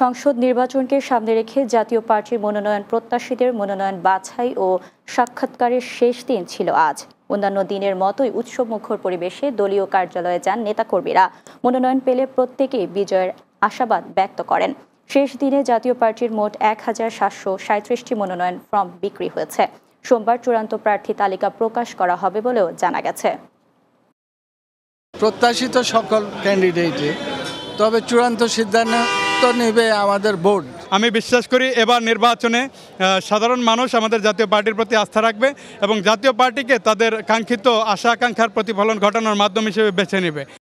সংসদ নির্বাচনকে সামনে রেখে জাতীয় পার্টির মনোনয়ন প্রত্যাশীদের মনোনয়ন বাছাই ও সাক্ষাৎকারের শেষ দিন ছিল আজ অন্যান্য দিনের মতোই উৎসবমুখর পরিবেশে দলীয় কার্যালয়ে যান নেতাকর্মীরা মনোনয়ন পেলে প্রত্যেকেই বিজয়ের আশাবাদ ব্যক্ত করেন শেষ দিনে জাতীয় পার্টির মোট এক হাজার সাতশো সাঁত্রিশটি মনোনয়ন ফর্ম বিক্রি হয়েছে সোমবার চূড়ান্ত প্রার্থী তালিকা প্রকাশ করা হবে বলেও জানা গেছে প্রত্যাশিত সকল ক্যান্ডিডেটে তবে চূড়ান্ত সিদ্ধান্ত দায়িত্ব নেবে আমাদের বোর্ড আমি বিশ্বাস করি এবার নির্বাচনে সাধারণ মানুষ আমাদের জাতীয় পার্টির প্রতি আস্থা রাখবে এবং জাতীয় পার্টিকে তাদের কাঙ্ক্ষিত আশা আকাঙ্ক্ষার প্রতিফলন ঘটানোর মাধ্যম হিসেবে বেছে নেবে